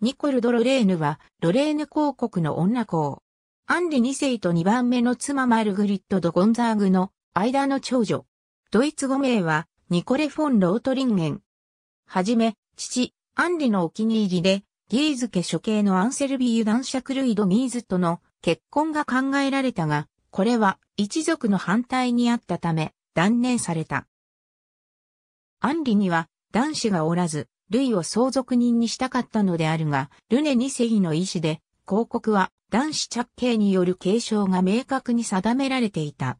ニコル・ド・ロレーヌは、ロレーヌ公国の女公。アンリ2世と2番目の妻マルグリット・ド・ゴンザーグの間の長女。ドイツ語名は、ニコレ・フォン・ロートリンゲン。はじめ、父、アンリのお気に入りで、ギーズ家処刑のアンセルビー・ユダンシャクルイド・ミーズとの結婚が考えられたが、これは一族の反対にあったため、断念された。アンリには男子がおらず、ルイを相続人にしたかったのであるが、ルネ二世の意思で、広告は男子着刑による継承が明確に定められていた。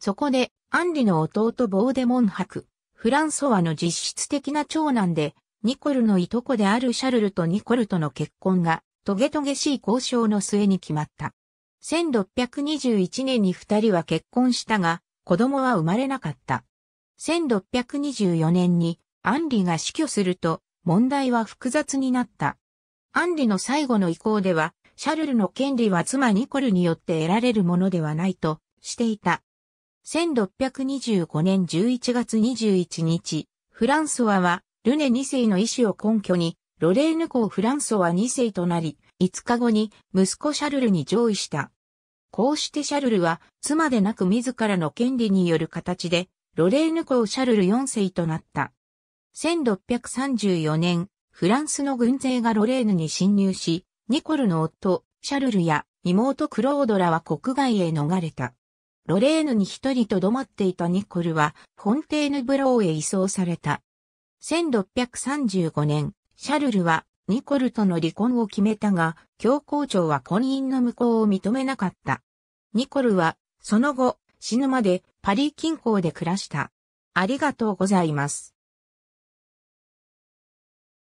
そこで、アンリの弟ボーデモン博、フランソワの実質的な長男で、ニコルのいとこであるシャルルとニコルとの結婚が、トゲトゲしい交渉の末に決まった。1621年に二人は結婚したが、子供は生まれなかった。1624年にアンリが死去すると、問題は複雑になった。アンリの最後の意向では、シャルルの権利は妻ニコルによって得られるものではないとしていた。1625年11月21日、フランソワは、ルネ2世の意思を根拠に、ロレーヌ公フランソワ2世となり、5日後に息子シャルルに上位した。こうしてシャルルは妻でなく自らの権利による形で、ロレーヌ公シャルル4世となった。1634年、フランスの軍勢がロレーヌに侵入し、ニコルの夫、シャルルや妹クロードラは国外へ逃れた。ロレーヌに一人とどまっていたニコルは、フォンテーヌブローへ移送された。1635年、シャルルはニコルとの離婚を決めたが、教皇庁は婚姻の無効を認めなかった。ニコルは、その後、死ぬまでパリ近郊で暮らした。ありがとうございます。